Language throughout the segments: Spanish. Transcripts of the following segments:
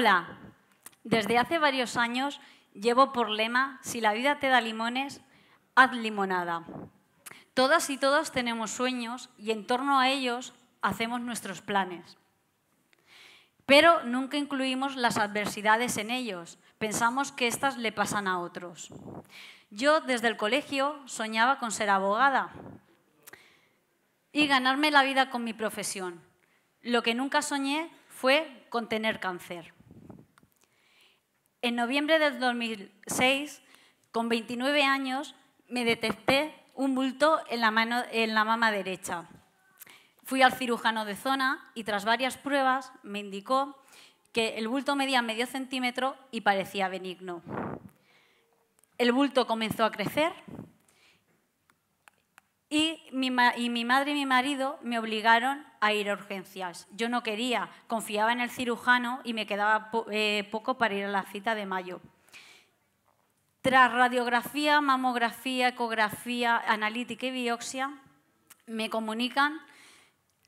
Hola, desde hace varios años llevo por lema, si la vida te da limones, haz limonada. Todas y todos tenemos sueños y en torno a ellos hacemos nuestros planes. Pero nunca incluimos las adversidades en ellos. Pensamos que éstas le pasan a otros. Yo desde el colegio soñaba con ser abogada y ganarme la vida con mi profesión. Lo que nunca soñé fue con tener cáncer. En noviembre del 2006, con 29 años, me detecté un bulto en la, mano, en la mama derecha. Fui al cirujano de zona y tras varias pruebas me indicó que el bulto medía medio centímetro y parecía benigno. El bulto comenzó a crecer mi y mi madre y mi marido me obligaron a ir a urgencias. Yo no quería, confiaba en el cirujano y me quedaba eh, poco para ir a la cita de mayo. Tras radiografía, mamografía, ecografía, analítica y biopsia, me comunican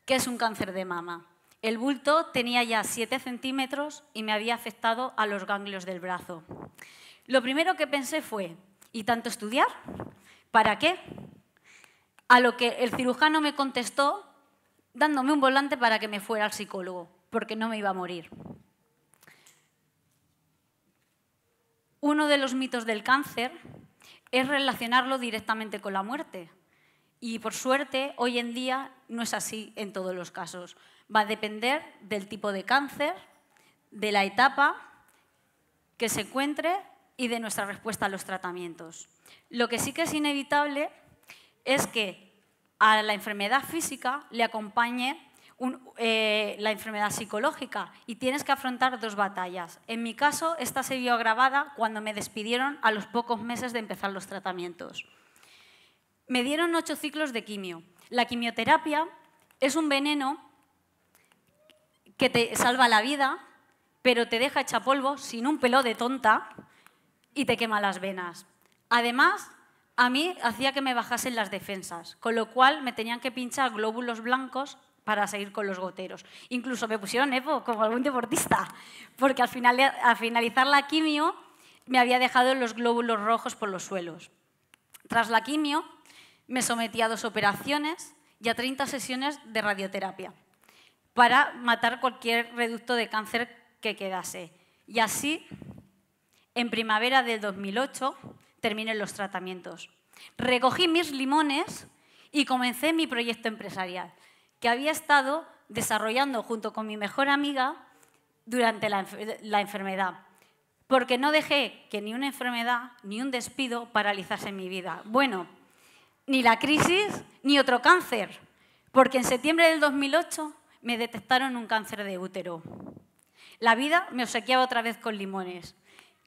que es un cáncer de mama. El bulto tenía ya 7 centímetros y me había afectado a los ganglios del brazo. Lo primero que pensé fue, ¿y tanto estudiar? ¿Para qué? A lo que el cirujano me contestó dándome un volante para que me fuera al psicólogo, porque no me iba a morir. Uno de los mitos del cáncer es relacionarlo directamente con la muerte. Y por suerte, hoy en día no es así en todos los casos. Va a depender del tipo de cáncer, de la etapa que se encuentre y de nuestra respuesta a los tratamientos. Lo que sí que es inevitable es que a la enfermedad física le acompañe eh, la enfermedad psicológica y tienes que afrontar dos batallas. En mi caso, esta se vio agravada cuando me despidieron a los pocos meses de empezar los tratamientos. Me dieron ocho ciclos de quimio. La quimioterapia es un veneno que te salva la vida, pero te deja hecha polvo sin un pelo de tonta y te quema las venas. Además, a mí hacía que me bajasen las defensas, con lo cual me tenían que pinchar glóbulos blancos para seguir con los goteros. Incluso me pusieron Evo, como algún deportista, porque al, final, al finalizar la quimio me había dejado los glóbulos rojos por los suelos. Tras la quimio me sometí a dos operaciones y a 30 sesiones de radioterapia para matar cualquier reducto de cáncer que quedase. Y así, en primavera del 2008, terminé los tratamientos. Recogí mis limones y comencé mi proyecto empresarial, que había estado desarrollando junto con mi mejor amiga durante la, la enfermedad porque no dejé que ni una enfermedad ni un despido paralizase mi vida. Bueno, ni la crisis ni otro cáncer, porque en septiembre del 2008 me detectaron un cáncer de útero. La vida me obsequiaba otra vez con limones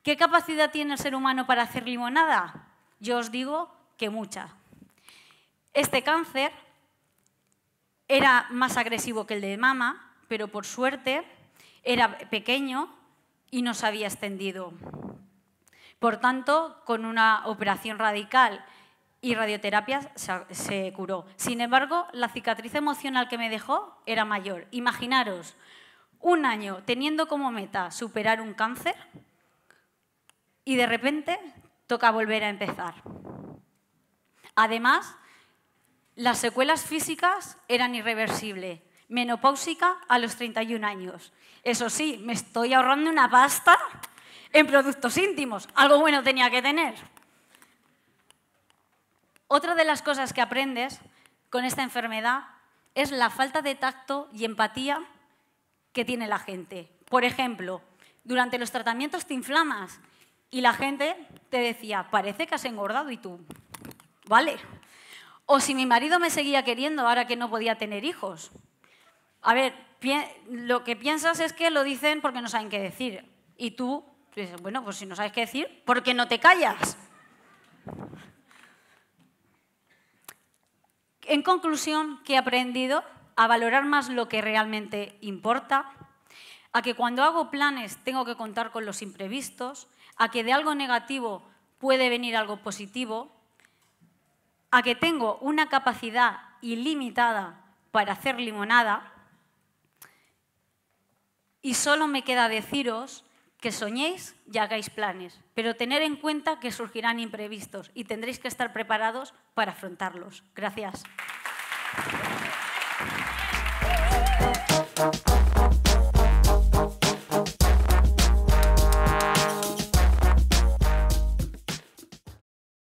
¿Qué capacidad tiene el ser humano para hacer limonada? Yo os digo que mucha. Este cáncer era más agresivo que el de mama, pero por suerte era pequeño y no se había extendido. Por tanto, con una operación radical y radioterapia se curó. Sin embargo, la cicatriz emocional que me dejó era mayor. Imaginaros, un año teniendo como meta superar un cáncer, y de repente toca volver a empezar. Además, las secuelas físicas eran irreversibles. Menopáusica a los 31 años. Eso sí, me estoy ahorrando una pasta en productos íntimos. Algo bueno tenía que tener. Otra de las cosas que aprendes con esta enfermedad es la falta de tacto y empatía que tiene la gente. Por ejemplo, durante los tratamientos te inflamas y la gente te decía, parece que has engordado y tú, vale. O si mi marido me seguía queriendo ahora que no podía tener hijos. A ver, lo que piensas es que lo dicen porque no saben qué decir. Y tú dices, bueno, pues si no sabes qué decir, ¿por qué no te callas? En conclusión, que he aprendido a valorar más lo que realmente importa, a que cuando hago planes tengo que contar con los imprevistos, a que de algo negativo puede venir algo positivo, a que tengo una capacidad ilimitada para hacer limonada, y solo me queda deciros que soñéis y hagáis planes, pero tener en cuenta que surgirán imprevistos y tendréis que estar preparados para afrontarlos. Gracias.